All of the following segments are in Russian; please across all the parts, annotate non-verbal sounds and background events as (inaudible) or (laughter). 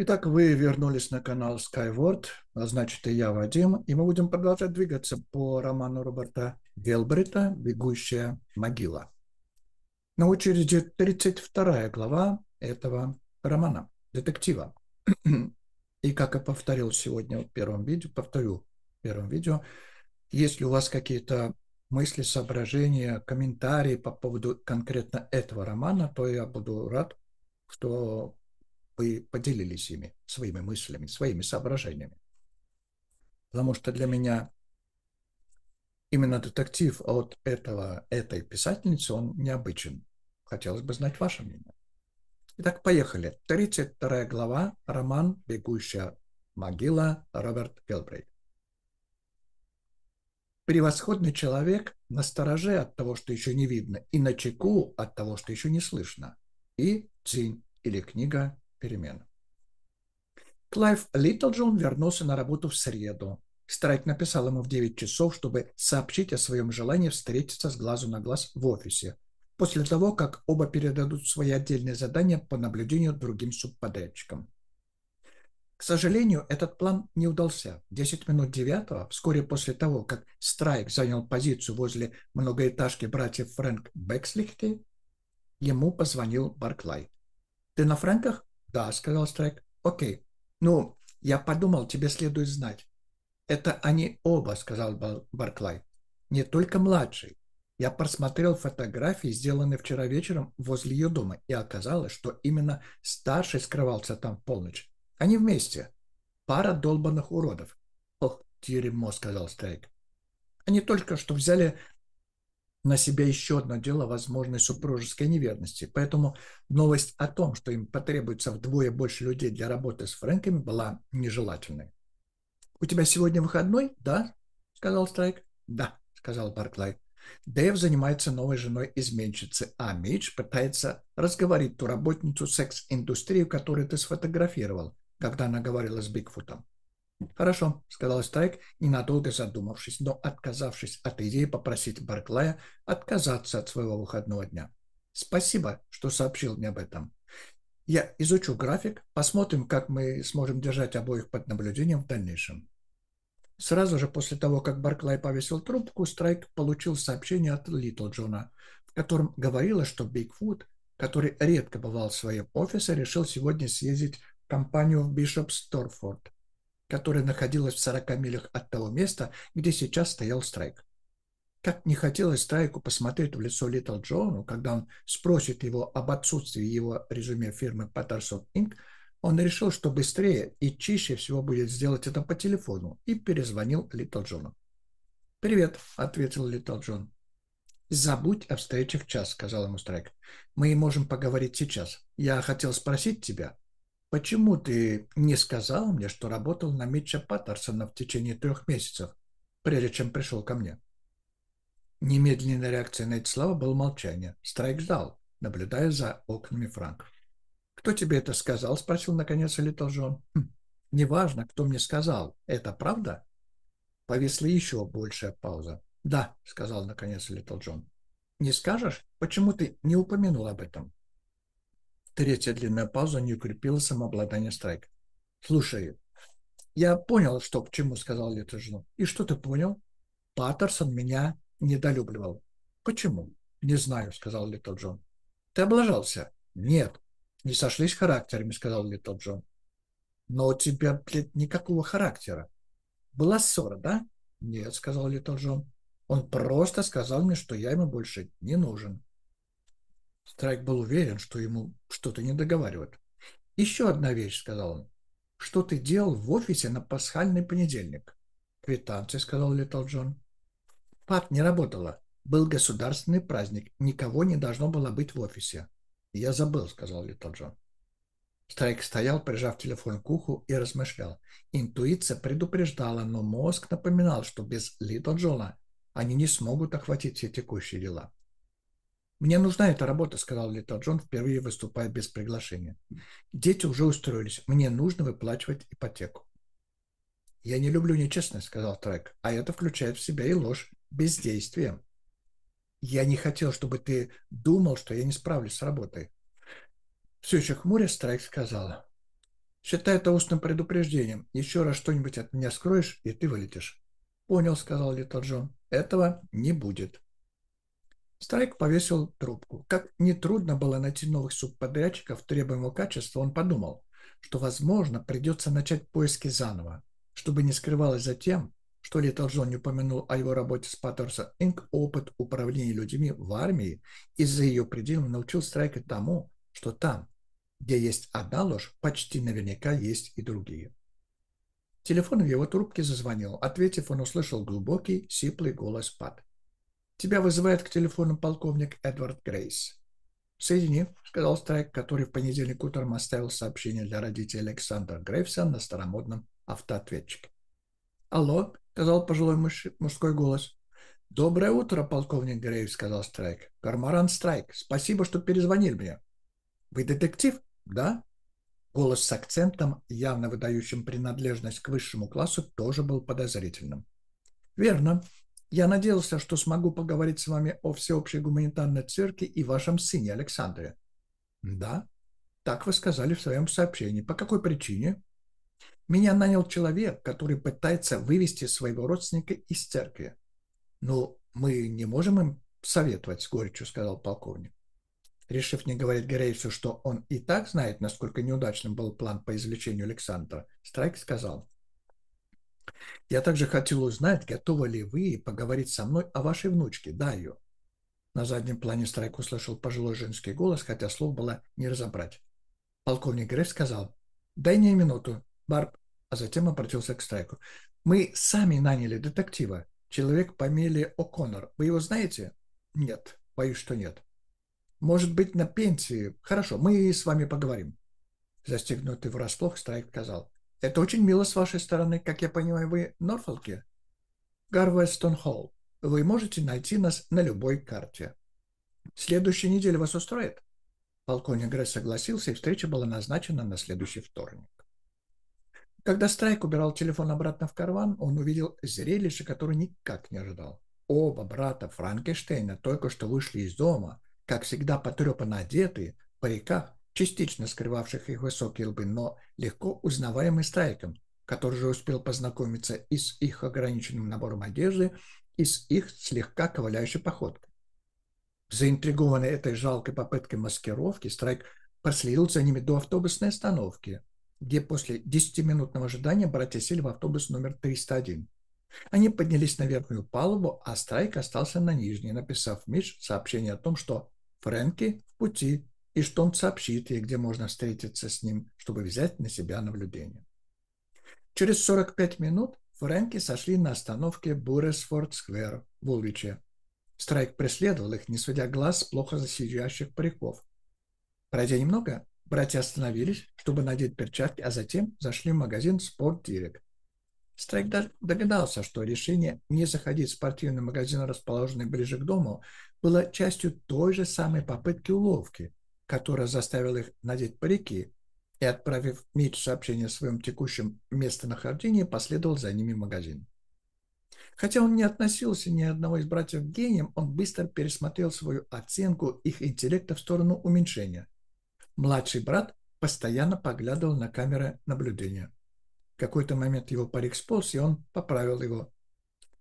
Итак, вы вернулись на канал Skyward, а значит и я, Вадим, и мы будем продолжать двигаться по роману Роберта Гелбрита «Бегущая могила». На очереди 32 глава этого романа, детектива. (clears throat) И как я повторил сегодня в первом видео, повторю в первом видео, если у вас какие-то мысли, соображения, комментарии по поводу конкретно этого романа, то я буду рад, что вы поделились ими, своими мыслями, своими соображениями. Потому что для меня именно детектив от этого, этой писательницы, он необычен. Хотелось бы знать ваше мнение. Итак, поехали. 32 глава, роман «Бегущая могила» Роберт Гелбрейт. Превосходный человек на стороже от того, что еще не видно, и на чеку от того, что еще не слышно. И «Цинь» или книга перемен. Клайв Литтлджон вернулся на работу в среду. Страйк написал ему в 9 часов, чтобы сообщить о своем желании встретиться с глазу на глаз в офисе, после того, как оба передадут свои отдельные задания по наблюдению другим субподрядчикам. К сожалению, этот план не удался. 10 минут девятого, вскоре после того, как Страйк занял позицию возле многоэтажки братьев Фрэнк Бекслихти, ему позвонил Барклай. «Ты на Фрэнках?» Да, сказал Страйк. Окей. Ну, я подумал, тебе следует знать. Это они оба, сказал Барклай. Не только младший. Я просмотрел фотографии, сделанные вчера вечером возле ее дома, и оказалось, что именно старший скрывался там в полночь. Они вместе. Пара долбанных уродов. Ох, дерьмо, сказал Страйк. Они только что взяли на себя еще одно дело возможной супружеской неверности. Поэтому новость о том, что им потребуется вдвое больше людей для работы с Фрэнками, была нежелательной. «У тебя сегодня выходной?» «Да», — сказал Страйк. «Да», — сказал Барклай. Дэйв занимается новой женой изменщицы, а Мидж пытается разговорить ту работницу секс-индустрию, которую ты сфотографировал, когда она говорила с Бигфутом. «Хорошо», — сказал Страйк, ненадолго задумавшись, но отказавшись от идеи попросить Барклая отказаться от своего выходного дня. «Спасибо, что сообщил мне об этом. Я изучу график, посмотрим, как мы сможем держать обоих под наблюдением в дальнейшем». Сразу же после того, как Барклай повесил трубку, Страйк получил сообщение от Литл Джона, в котором говорилось, что Бигфут, который редко бывал в своем офисе, решил сегодня съездить в компанию в Бишопс Торфорд которая находилась в 40 милях от того места, где сейчас стоял Страйк. Как не хотелось Страйку посмотреть в лицо Литл Джону, когда он спросит его об отсутствии его резюме фирмы Patterson Инк, он решил, что быстрее и чище всего будет сделать это по телефону, и перезвонил Литл Джону. «Привет», — ответил Литл Джон. «Забудь о встрече в час», — сказал ему Страйк. «Мы можем поговорить сейчас. Я хотел спросить тебя, Почему ты не сказал мне, что работал на Митча Паттерсона в течение трех месяцев, прежде чем пришел ко мне? Немедленной реакцией на эти слова было молчание. Страйк ждал, наблюдая за окнами Франка. «Кто тебе это сказал?» – спросил наконец Литл Джон. Хм, «Неважно, кто мне сказал. Это правда?» Повисла еще большая пауза. «Да», – сказал наконец Литл Джон. «Не скажешь, почему ты не упомянул об этом?» Третья длинная пауза не укрепила самообладание Страйка. Слушай, я понял, что к чему сказал Литожину. И что ты понял? Паттерсон меня недолюбливал. Почему? Не знаю, сказал Литл Джон. Ты облажался? Нет. Не сошлись характерами, сказал Литл Джон. Но у тебя, блядь, никакого характера. Была ссора, да? Нет, сказал Литл Джон. Он просто сказал мне, что я ему больше не нужен. Страйк был уверен, что ему что-то не договаривают. Еще одна вещь, сказал он. Что ты делал в офисе на пасхальный понедельник? Квитанция, сказал Литл Джон. Пап не работала. Был государственный праздник. Никого не должно было быть в офисе. Я забыл, сказал Литл Джон. Страйк стоял, прижав телефон к уху и размышлял. Интуиция предупреждала, но мозг напоминал, что без Литл Джона они не смогут охватить все текущие дела. Мне нужна эта работа, сказал Лето Джон, впервые выступая без приглашения. Дети уже устроились. Мне нужно выплачивать ипотеку. Я не люблю нечестность, сказал Трек, а это включает в себя и ложь, бездействие. Я не хотел, чтобы ты думал, что я не справлюсь с работой. Все еще хмурясь, Трек сказала. Считай это устным предупреждением. Еще раз что-нибудь от меня скроешь, и ты вылетишь. Понял, сказал Литл Джон. Этого не будет. Страйк повесил трубку. Как нетрудно было найти новых субподрядчиков требуемого качества, он подумал, что, возможно, придется начать поиски заново. Чтобы не скрывалось за тем, что Литл Джон не упомянул о его работе с Паттерсон Инк, опыт управления людьми в армии и за ее пределами научил Страйка тому, что там, где есть одна ложь, почти наверняка есть и другие. Телефон в его трубке зазвонил. Ответив, он услышал глубокий, сиплый голос Пат. Тебя вызывает к телефону полковник Эдвард Грейс. Соедини, сказал Страйк, который в понедельник утром оставил сообщение для родителей Александра Грейвса на старомодном автоответчике. Алло, сказал пожилой муж, мужской голос. Доброе утро, полковник Грейвс, сказал Страйк. Кармаран Страйк, спасибо, что перезвонили мне. Вы детектив? Да. Голос с акцентом, явно выдающим принадлежность к высшему классу, тоже был подозрительным. Верно, я надеялся, что смогу поговорить с вами о всеобщей гуманитарной церкви и вашем сыне Александре. Да, так вы сказали в своем сообщении. По какой причине? Меня нанял человек, который пытается вывести своего родственника из церкви. Но ну, мы не можем им советовать, с горечью сказал полковник. Решив не говорить Грейсу, что он и так знает, насколько неудачным был план по извлечению Александра, Страйк сказал, я также хотел узнать, готовы ли вы поговорить со мной о вашей внучке, Даю. На заднем плане Страйк услышал пожилой женский голос, хотя слов было не разобрать. Полковник Греф сказал, «Дай мне минуту, Барб», а затем обратился к Страйку. «Мы сами наняли детектива, человек по фамилии О'Коннор. Вы его знаете?» «Нет, боюсь, что нет». «Может быть, на пенсии? Хорошо, мы с вами поговорим». Застегнутый врасплох, Страйк сказал, это очень мило с вашей стороны, как я понимаю, вы Норфолке. Гарвестон Холл. Вы можете найти нас на любой карте. Следующая неделя вас устроит? Полковник Гресс согласился, и встреча была назначена на следующий вторник. Когда Страйк убирал телефон обратно в карман, он увидел зрелище, которое никак не ожидал. Оба брата Франкенштейна только что вышли из дома, как всегда потрепанно одетые, в париках частично скрывавших их высокие лбы, но легко узнаваемый страйком, который же успел познакомиться и с их ограниченным набором одежды, и с их слегка ковыляющей походкой. Заинтригованный этой жалкой попыткой маскировки, Страйк проследил за ними до автобусной остановки, где после 10-минутного ожидания братья сели в автобус номер 301. Они поднялись на верхнюю палубу, а Страйк остался на нижней, написав Миш сообщение о том, что «Фрэнки в пути, и что он сообщит ей, где можно встретиться с ним, чтобы взять на себя наблюдение. Через 45 минут Фрэнки сошли на остановке Буресфорд-сквер в Улвиче. Страйк преследовал их, не сводя глаз с плохо засидящих париков. Пройдя немного, братья остановились, чтобы надеть перчатки, а затем зашли в магазин «Спорт Директ». Страйк догадался, что решение не заходить в спортивный магазин, расположенный ближе к дому, было частью той же самой попытки уловки, которая заставила их надеть парики, и, отправив Митчу сообщение о своем текущем местонахождении, последовал за ними в магазин. Хотя он не относился ни одного из братьев к гениям, он быстро пересмотрел свою оценку их интеллекта в сторону уменьшения. Младший брат постоянно поглядывал на камеры наблюдения. В какой-то момент его парик сполз, и он поправил его.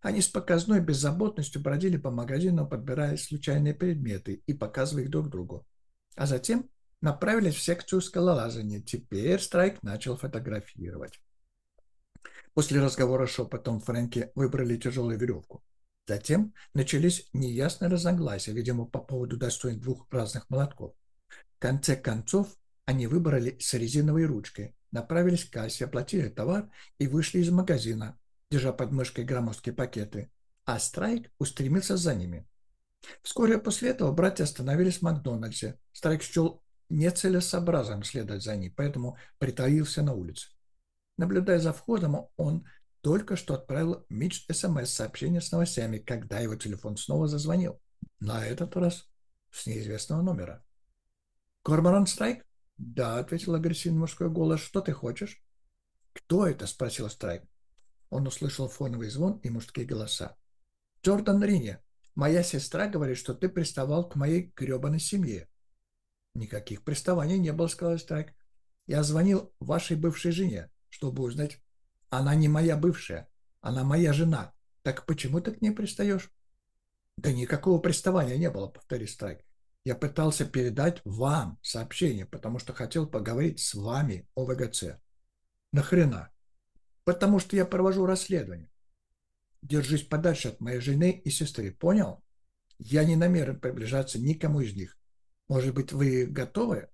Они с показной беззаботностью бродили по магазину, подбирая случайные предметы и показывая их друг другу а затем направились в секцию скалолазания. Теперь Страйк начал фотографировать. После разговора шепотом Фрэнки выбрали тяжелую веревку. Затем начались неясные разногласия, видимо, по поводу достоинств двух разных молотков. В конце концов, они выбрали с резиновой ручкой, направились к кассе, оплатили товар и вышли из магазина, держа под мышкой громоздкие пакеты, а Страйк устремился за ними. Вскоре после этого братья остановились в Макдональдсе. Старик счел нецелесообразным следовать за ним, поэтому притаился на улице. Наблюдая за входом, он только что отправил Митч СМС-сообщение с новостями, когда его телефон снова зазвонил. На этот раз с неизвестного номера. «Корморан Страйк?» «Да», — ответил агрессивный мужской голос. «Что ты хочешь?» «Кто это?» — спросил Страйк. Он услышал фоновый звон и мужские голоса. «Джордан Рини», Моя сестра говорит, что ты приставал к моей гребаной семье. Никаких приставаний не было, сказал Страйк. Я звонил вашей бывшей жене, чтобы узнать. Она не моя бывшая, она моя жена. Так почему ты к ней пристаешь? Да никакого приставания не было, повторил Страйк. Я пытался передать вам сообщение, потому что хотел поговорить с вами о ВГЦ. Нахрена? Потому что я провожу расследование. Держись подальше от моей жены и сестры, понял? Я не намерен приближаться никому из них. Может быть, вы готовы?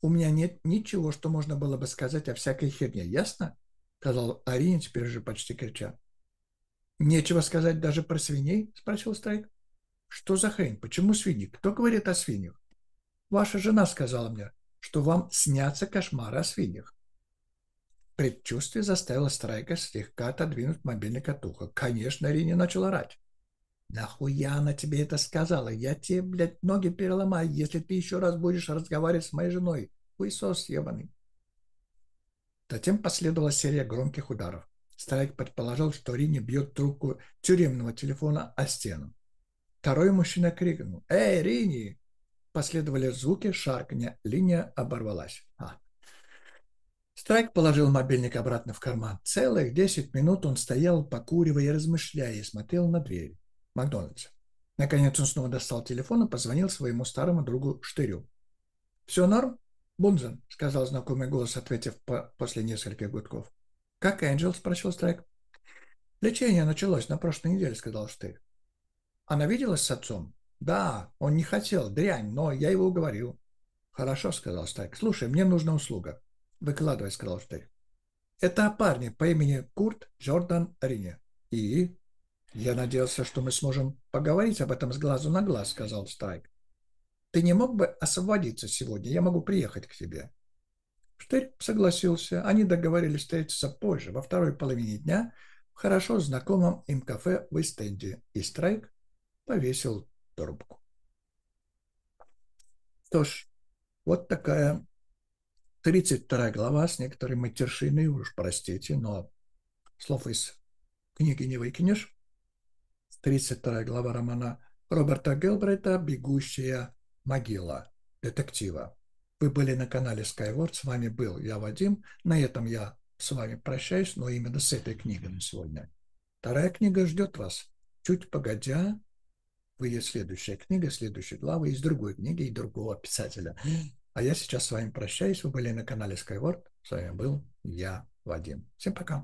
У меня нет ничего, что можно было бы сказать о всякой херне, ясно? Сказал Арин, теперь же почти крича. Нечего сказать даже про свиней? Спросил Страйк. Что за хрень? Почему свиньи? Кто говорит о свиньях? Ваша жена сказала мне, что вам снятся кошмары о свиньях. Предчувствие заставило Страйка слегка отодвинуть мобильник от уха. Конечно, Рини начал орать. «Нахуя она тебе это сказала? Я тебе, блядь, ноги переломаю, если ты еще раз будешь разговаривать с моей женой. Хуесос ебаный». Затем последовала серия громких ударов. Страйк предположил, что Рини бьет трубку тюремного телефона о стену. Второй мужчина крикнул «Эй, Рини!» Последовали звуки шарканья, линия оборвалась. А, Страйк положил мобильник обратно в карман. Целых десять минут он стоял, покуривая и размышляя, и смотрел на дверь Макдональдса. Наконец он снова достал телефон и позвонил своему старому другу Штырю. «Все норм?» «Бунзен», — сказал знакомый голос, ответив по после нескольких гудков. «Как Энджел?» — спросил Страйк. «Лечение началось на прошлой неделе», — сказал Штырь. «Она виделась с отцом?» «Да, он не хотел, дрянь, но я его уговорил». «Хорошо», — сказал Страйк. «Слушай, мне нужна услуга». Выкладывай, сказал Штейр. Это о парне по имени Курт Джордан Рине. И... Я надеялся, что мы сможем поговорить об этом с глазу на глаз, сказал Страйк. Ты не мог бы освободиться сегодня? Я могу приехать к тебе. Штырь согласился. Они договорились встретиться позже, во второй половине дня, в хорошо знакомом им кафе в Эстенде. и Страйк повесил трубку. Что ж, вот такая 32 глава с некоторой матершиной, уж простите, но слов из книги не выкинешь. 32 глава романа Роберта Гелбрейта «Бегущая могила» детектива. Вы были на канале Skyward, с вами был я, Вадим. На этом я с вами прощаюсь, но именно с этой книгой на сегодня. Вторая книга ждет вас. Чуть погодя, выйдет следующая книга, следующая глава из другой книги и другого писателя. А я сейчас с вами прощаюсь. Вы были на канале Skyward. С вами был я, Вадим. Всем пока.